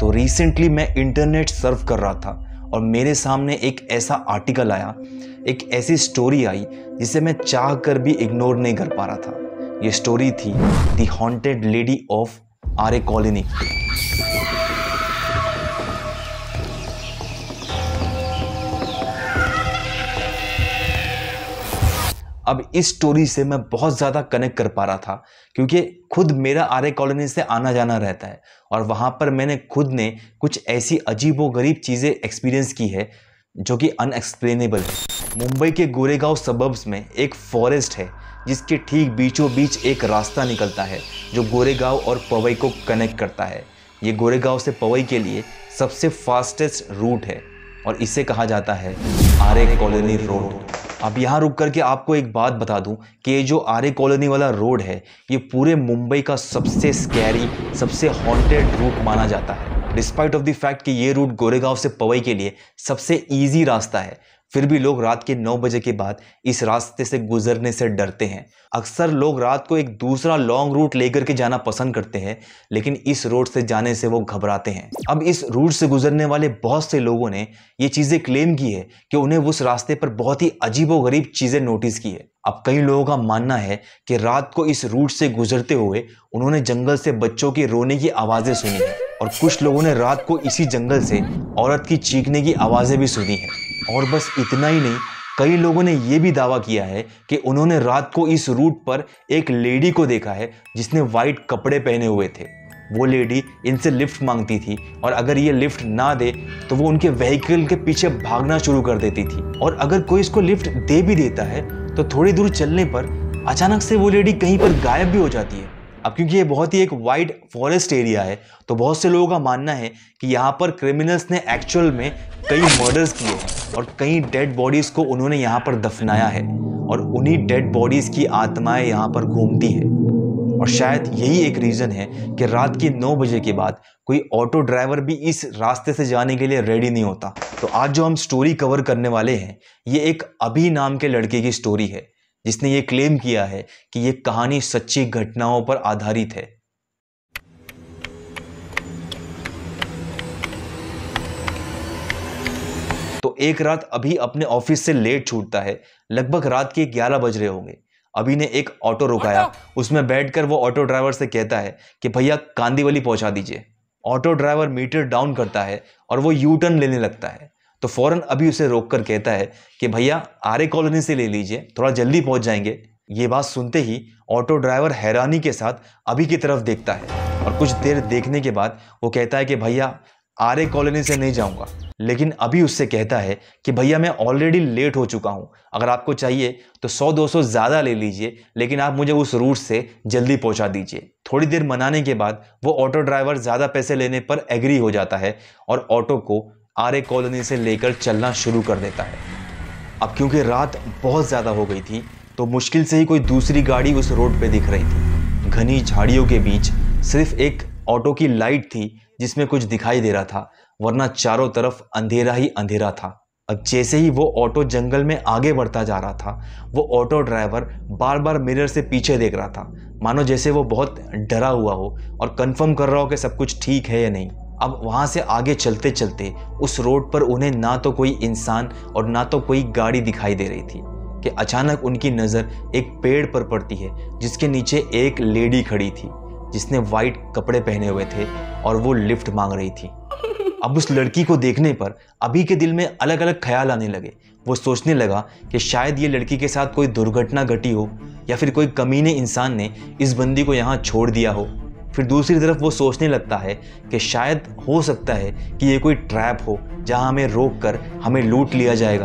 तो रिसेंटली मैं इंटरनेट सर्व कर रहा था और मेरे सामने एक ऐसा आर्टिकल आया एक ऐसी स्टोरी आई जिसे मैं चाह कर भी इग्नोर नहीं कर पा रहा था ये स्टोरी थी the haunted lady of R A colony अब इस स्टोरी से मैं बहुत ज़्यादा कनेक्ट कर पा रहा था क्योंकि खुद मेरा आर्य कॉलोनी से आना जाना रहता है और वहाँ पर मैंने खुद ने कुछ ऐसी अजीबो गरीब चीज़ें एक्सपीरियंस की है जो कि अनएक्सप्लेनेबल है मुंबई के गोरेगांव सबब्स में एक फॉरेस्ट है जिसके ठीक बीचों बीच एक रास्ता निकलता है जो गोरेगांव और पवई को कनेक्ट करता है ये गोरेगांव से पवई के लिए सबसे फास्टेस्ट रूट है और इसे कहा जाता है आर्य कॉलोनी रोड अब यहाँ रुक करके आपको एक बात बता दूं कि ये जो आर्य कॉलोनी वाला रोड है ये पूरे मुंबई का सबसे स्कैरी सबसे हॉन्टेड रूट माना जाता है डिस्पाइट ऑफ द फैक्ट कि ये रूट गोरेगांव से पवई के लिए सबसे ईजी रास्ता है फिर भी लोग रात के नौ बजे के बाद इस रास्ते से गुजरने से डरते हैं अक्सर लोग रात को एक दूसरा लॉन्ग रूट लेकर के जाना पसंद करते हैं लेकिन इस रोड से जाने से वो घबराते हैं अब इस रूट से गुजरने वाले बहुत से लोगों ने ये चीज़ें क्लेम की है कि उन्हें उस रास्ते पर बहुत ही गरीब चीज़ें नोटिस की है अब कई लोगों का मानना है कि रात को इस रूट से गुजरते हुए उन्होंने जंगल से बच्चों के रोने की आवाज़ें सुनी हैं और कुछ लोगों ने रात को इसी जंगल से औरत की चीखने की आवाज़ें भी सुनी हैं और बस इतना ही नहीं कई लोगों ने यह भी दावा किया है कि उन्होंने रात को इस रूट पर एक लेडी को देखा है जिसने वाइट कपड़े पहने हुए थे वो लेडी इनसे लिफ्ट मांगती थी और अगर ये लिफ्ट ना दे तो वो उनके व्हीकल के पीछे भागना शुरू कर देती थी और अगर कोई इसको लिफ्ट दे भी देता है तो थोड़ी दूर चलने पर अचानक से वो लेडी कहीं पर गायब भी हो जाती है अब क्योंकि ये बहुत ही एक वाइड फॉरेस्ट एरिया है तो बहुत से लोगों का मानना है कि यहाँ पर क्रिमिनल्स ने एक्चुअल में कई मर्डर्स किए हैं और कई डेड बॉडीज़ को उन्होंने यहाँ पर दफनाया है और उन्हीं डेड बॉडीज़ की आत्माएं यहाँ पर घूमती हैं और शायद यही एक रीज़न है कि रात के नौ बजे के बाद कोई ऑटो ड्राइवर भी इस रास्ते से जाने के लिए रेडी नहीं होता तो आज जो हम स्टोरी कवर करने वाले हैं ये एक अभी नाम के लड़के की स्टोरी है जिसने ये क्लेम किया है कि ये कहानी सच्ची घटनाओं पर आधारित है तो एक रात अभी अपने ऑफिस से लेट छूटता है लगभग रात के 11 बज रहे होंगे अभी ने एक ऑटो रुकाया उसमें बैठकर वो ऑटो ड्राइवर से कहता है कि भैया कांदीवली पहुंचा दीजिए ऑटो ड्राइवर मीटर डाउन करता है और वो यू टर्न लेने लगता है तो फ़ौरन अभी उसे रोक कर कहता है कि भैया आर्य कॉलोनी से ले लीजिए थोड़ा जल्दी पहुंच जाएंगे ये बात सुनते ही ऑटो ड्राइवर हैरानी के साथ अभी की तरफ देखता है और कुछ देर देखने के बाद वो कहता है कि भैया आर्य कॉलोनी से नहीं जाऊंगा लेकिन अभी उससे कहता है कि भैया मैं ऑलरेडी लेट हो चुका हूं अगर आपको चाहिए तो 100-200 ज़्यादा ले लीजिए लेकिन आप मुझे उस रूट से जल्दी पहुंचा दीजिए थोड़ी देर मनाने के बाद वो ऑटो ड्राइवर ज़्यादा पैसे लेने पर एग्री हो जाता है और ऑटो को आरे कॉलोनी से लेकर चलना शुरू कर देता है अब क्योंकि रात बहुत ज़्यादा हो गई थी तो मुश्किल से ही कोई दूसरी गाड़ी उस रोड पे दिख रही थी घनी झाड़ियों के बीच सिर्फ एक ऑटो की लाइट थी जिसमें कुछ दिखाई दे रहा था वरना चारों तरफ अंधेरा ही अंधेरा था अब जैसे ही वो ऑटो जंगल में आगे बढ़ता जा रहा था वो ऑटो ड्राइवर बार बार मिरर से पीछे देख रहा था मानो जैसे वो बहुत डरा हुआ हो और कंफर्म कर रहा हो कि सब कुछ ठीक है या नहीं अब वहाँ से आगे चलते चलते उस रोड पर उन्हें ना तो कोई इंसान और ना तो कोई गाड़ी दिखाई दे रही थी कि अचानक उनकी नज़र एक पेड़ पर पड़ती है जिसके नीचे एक लेडी खड़ी थी जिसने वाइट कपड़े पहने हुए थे और वो लिफ्ट मांग रही थी अब उस लड़की को देखने पर अभी के दिल में अलग अलग ख्याल आने लगे वो सोचने लगा कि शायद ये लड़की के साथ कोई दुर्घटना घटी हो या फिर कोई कमीने इंसान ने इस बंदी को यहाँ छोड़ दिया हो फिर दूसरी तरफ वो सोचने लगता है कि शायद हो सकता है कि ये कोई ट्रैप हो जहाँ हमें रोक कर हमें लूट लिया जाएगा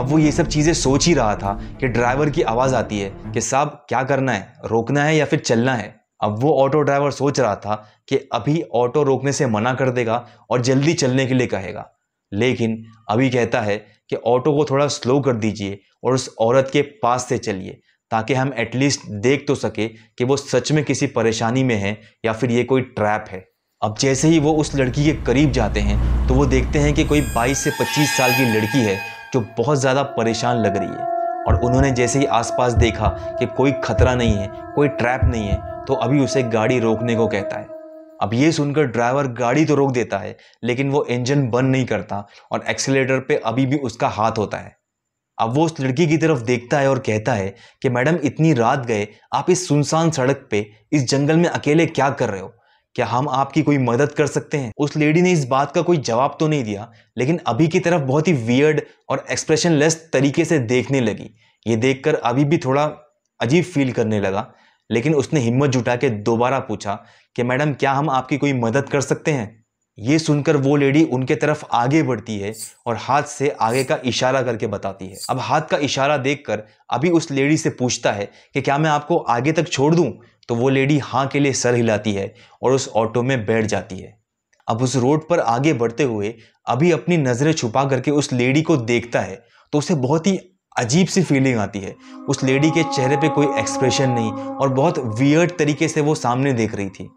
अब वो ये सब चीज़ें सोच ही रहा था कि ड्राइवर की आवाज़ आती है कि साहब क्या करना है रोकना है या फिर चलना है अब वो ऑटो ड्राइवर सोच रहा था कि अभी ऑटो रोकने से मना कर देगा और जल्दी चलने के लिए कहेगा लेकिन अभी कहता है कि ऑटो को थोड़ा स्लो कर दीजिए और उस औरत के पास से चलिए ताकि हम एटलीस्ट देख तो सके कि वो सच में किसी परेशानी में है या फिर ये कोई ट्रैप है अब जैसे ही वो उस लड़की के करीब जाते हैं तो वो देखते हैं कि कोई 22 से 25 साल की लड़की है जो बहुत ज़्यादा परेशान लग रही है और उन्होंने जैसे ही आसपास देखा कि कोई खतरा नहीं है कोई ट्रैप नहीं है तो अभी उसे गाड़ी रोकने को कहता है अब ये सुनकर ड्राइवर गाड़ी तो रोक देता है लेकिन वो इंजन बंद नहीं करता और एक्सीटर पर अभी भी उसका हाथ होता है अब वो उस लड़की की तरफ देखता है और कहता है कि मैडम इतनी रात गए आप इस सुनसान सड़क पे इस जंगल में अकेले क्या कर रहे हो क्या हम आपकी कोई मदद कर सकते हैं उस लेडी ने इस बात का कोई जवाब तो नहीं दिया लेकिन अभी की तरफ बहुत ही वियर्ड और लेस तरीके से देखने लगी ये देख अभी भी थोड़ा अजीब फील करने लगा लेकिन उसने हिम्मत जुटा के दोबारा पूछा कि मैडम क्या हम आपकी कोई मदद कर सकते हैं ये सुनकर वो लेडी उनके तरफ आगे बढ़ती है और हाथ से आगे का इशारा करके बताती है अब हाथ का इशारा देखकर अभी उस लेडी से पूछता है कि क्या मैं आपको आगे तक छोड़ दूँ तो वो लेडी हाँ के लिए सर हिलाती है और उस ऑटो में बैठ जाती है अब उस रोड पर आगे बढ़ते हुए अभी अपनी नज़रें छुपा करके उस लेडी को देखता है तो उसे बहुत ही अजीब सी फीलिंग आती है उस लेडी के चेहरे पे कोई एक्सप्रेशन नहीं और बहुत वियर्ड तरीके से वो सामने देख रही थी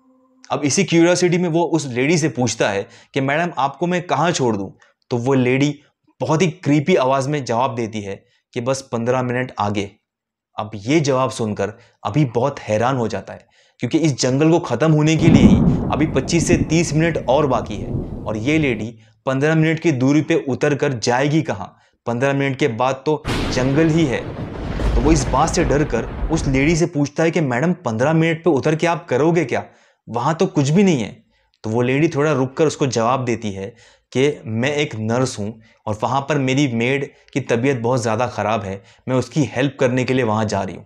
अब इसी क्यूरियोसिटी में वो उस लेडी से पूछता है कि मैडम आपको मैं कहाँ छोड़ दूँ तो वो लेडी बहुत ही क्रीपी आवाज़ में जवाब देती है कि बस पंद्रह मिनट आगे अब ये जवाब सुनकर अभी बहुत हैरान हो जाता है क्योंकि इस जंगल को ख़त्म होने के लिए ही अभी पच्चीस से तीस मिनट और बाकी है और ये लेडी पंद्रह मिनट की दूरी पे उतर कर जाएगी कहाँ पंद्रह मिनट के बाद तो जंगल ही है तो वो इस बात से डर कर उस लेडी से पूछता है कि मैडम पंद्रह मिनट पे उतर के आप करोगे क्या वहाँ तो कुछ भी नहीं है तो वो लेडी थोड़ा रुक कर उसको जवाब देती है कि मैं एक नर्स हूँ और वहाँ पर मेरी मेड की तबीयत बहुत ज़्यादा ख़राब है मैं उसकी हेल्प करने के लिए वहाँ जा रही हूँ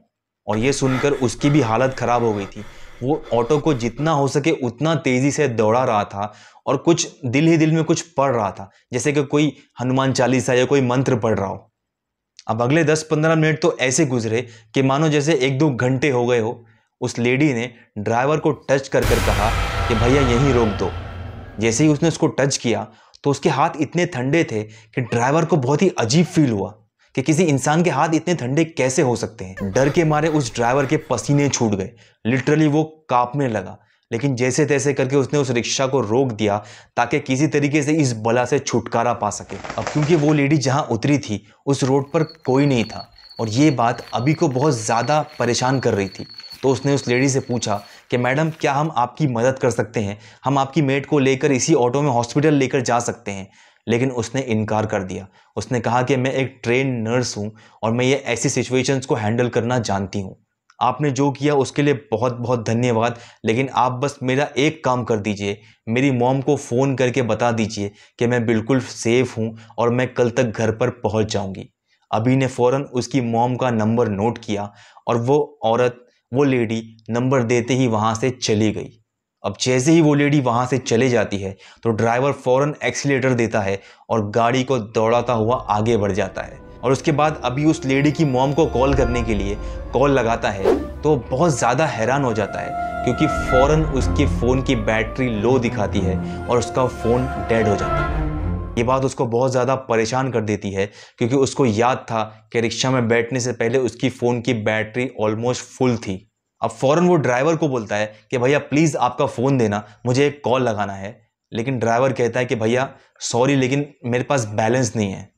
और ये सुनकर उसकी भी हालत ख़राब हो गई थी वो ऑटो को जितना हो सके उतना तेज़ी से दौड़ा रहा था और कुछ दिल ही दिल में कुछ पढ़ रहा था जैसे कि कोई हनुमान चालीसा या कोई मंत्र पढ़ रहा हो अब अगले दस पंद्रह मिनट तो ऐसे गुजरे कि मानो जैसे एक दो घंटे हो गए हो उस लेडी ने ड्राइवर को टच कर कर कहा कि भैया यहीं रोक दो जैसे ही उसने उसको टच किया तो उसके हाथ इतने ठंडे थे कि ड्राइवर को बहुत ही अजीब फील हुआ कि किसी इंसान के हाथ इतने ठंडे कैसे हो सकते हैं डर के मारे उस ड्राइवर के पसीने छूट गए लिटरली वो कांपने लगा लेकिन जैसे तैसे करके उसने उस रिक्शा को रोक दिया ताकि किसी तरीके से इस बला से छुटकारा पा सके अब क्योंकि वो लेडी जहाँ उतरी थी उस रोड पर कोई नहीं था और ये बात अभी को बहुत ज़्यादा परेशान कर रही थी तो उसने उस लेडी से पूछा कि मैडम क्या हम आपकी मदद कर सकते हैं हम आपकी मेड को लेकर इसी ऑटो में हॉस्पिटल लेकर जा सकते हैं लेकिन उसने इनकार कर दिया उसने कहा कि मैं एक ट्रेन नर्स हूँ और मैं ये ऐसी सिचुएशंस को हैंडल करना जानती हूँ आपने जो किया उसके लिए बहुत बहुत धन्यवाद लेकिन आप बस मेरा एक काम कर दीजिए मेरी मॉम को फ़ोन करके बता दीजिए कि मैं बिल्कुल सेफ़ हूँ और मैं कल तक घर पर पहुँच जाऊँगी अभी ने फ़ौर उसकी मॉम का नंबर नोट किया और वो औरत वो लेडी नंबर देते ही वहाँ से चली गई अब जैसे ही वो लेडी वहाँ से चले जाती है तो ड्राइवर फ़ौरन एक्सीटर देता है और गाड़ी को दौड़ाता हुआ आगे बढ़ जाता है और उसके बाद अभी उस लेडी की मॉम को कॉल करने के लिए कॉल लगाता है तो बहुत ज़्यादा हैरान हो जाता है क्योंकि फ़ौरन उसके फ़ोन की बैटरी लो दिखाती है और उसका फ़ोन डेड हो जाता है ये बात उसको बहुत ज़्यादा परेशान कर देती है क्योंकि उसको याद था कि रिक्शा में बैठने से पहले उसकी फ़ोन की बैटरी ऑलमोस्ट फुल थी अब फ़ौर वो ड्राइवर को बोलता है कि भैया प्लीज़ आपका फ़ोन देना मुझे एक कॉल लगाना है लेकिन ड्राइवर कहता है कि भैया सॉरी लेकिन मेरे पास बैलेंस नहीं है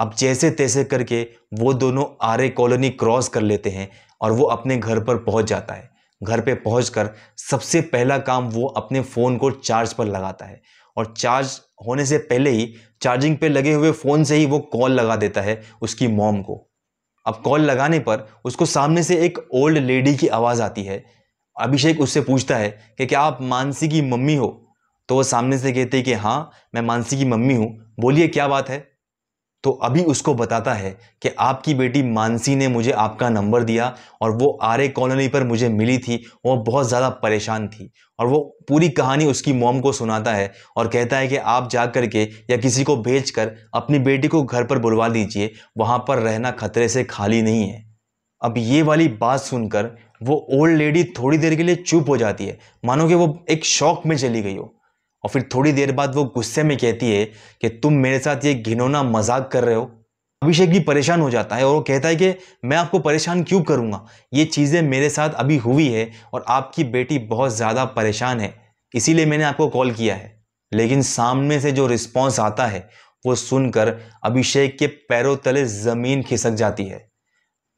अब जैसे तैसे करके वो दोनों आरे कॉलोनी क्रॉस कर लेते हैं और वो अपने घर पर पहुंच जाता है घर पे पहुंचकर सबसे पहला काम वो अपने फ़ोन को चार्ज पर लगाता है और चार्ज होने से पहले ही चार्जिंग पे लगे हुए फ़ोन से ही वो कॉल लगा देता है उसकी मॉम को अब कॉल लगाने पर उसको सामने से एक ओल्ड लेडी की आवाज़ आती है अभिषेक उससे पूछता है कि क्या आप मानसी की मम्मी हो तो वो सामने से कहते हैं कि हाँ मैं मानसी की मम्मी हूँ बोलिए क्या बात है तो अभी उसको बताता है कि आपकी बेटी मानसी ने मुझे आपका नंबर दिया और वो आरे कॉलोनी पर मुझे मिली थी वो बहुत ज़्यादा परेशान थी और वो पूरी कहानी उसकी मोम को सुनाता है और कहता है कि आप जा कर के या किसी को भेज कर अपनी बेटी को घर पर बुलवा दीजिए वहाँ पर रहना खतरे से खाली नहीं है अब ये वाली बात सुनकर वो ओल्ड लेडी थोड़ी देर के लिए चुप हो जाती है मानो कि वो एक शौक में चली गई हो और फिर थोड़ी देर बाद वो गुस्से में कहती है कि तुम मेरे साथ ये घिनौना मजाक कर रहे हो अभिषेक भी परेशान हो जाता है और वो कहता है कि मैं आपको परेशान क्यों करूँगा ये चीज़ें मेरे साथ अभी हुई है और आपकी बेटी बहुत ज़्यादा परेशान है इसीलिए मैंने आपको कॉल किया है लेकिन सामने से जो रिस्पॉन्स आता है वो सुनकर अभिषेक के पैरों तले ज़मीन खिसक जाती है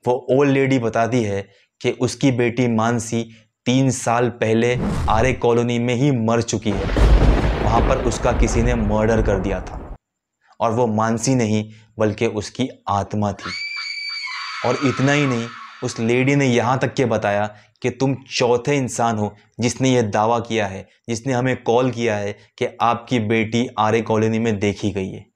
वो ओल्ड लेडी बताती है कि उसकी बेटी मानसी तीन साल पहले आर्य कॉलोनी में ही मर चुकी है वहाँ पर उसका किसी ने मर्डर कर दिया था और वो मानसी नहीं बल्कि उसकी आत्मा थी और इतना ही नहीं उस लेडी ने यहाँ तक के बताया कि तुम चौथे इंसान हो जिसने ये दावा किया है जिसने हमें कॉल किया है कि आपकी बेटी आरे कॉलोनी में देखी गई है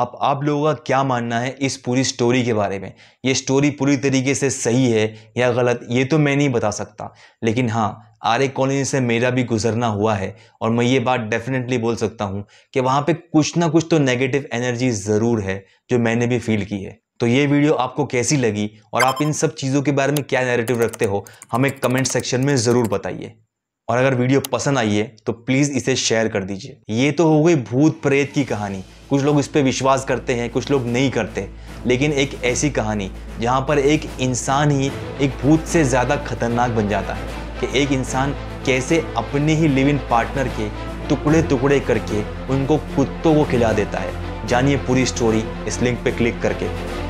अब आप लोगों का क्या मानना है इस पूरी स्टोरी के बारे में ये स्टोरी पूरी तरीके से सही है या गलत ये तो मैं नहीं बता सकता लेकिन हाँ आर ए कॉलोनी से मेरा भी गुजरना हुआ है और मैं ये बात डेफिनेटली बोल सकता हूँ कि वहाँ पे कुछ ना कुछ तो नेगेटिव एनर्जी ज़रूर है जो मैंने भी फील की है तो ये वीडियो आपको कैसी लगी और आप इन सब चीज़ों के बारे में क्या नेगेटिव रखते हो हमें कमेंट सेक्शन में ज़रूर बताइए और अगर वीडियो पसंद आई है तो प्लीज़ इसे शेयर कर दीजिए ये तो हो गई भूत प्रेत की कहानी कुछ लोग इस पर विश्वास करते हैं कुछ लोग नहीं करते लेकिन एक ऐसी कहानी जहाँ पर एक इंसान ही एक भूत से ज़्यादा खतरनाक बन जाता है कि एक इंसान कैसे अपने ही लिव इन पार्टनर के टुकड़े टुकड़े करके उनको कुत्तों को खिला देता है जानिए पूरी स्टोरी इस लिंक पे क्लिक करके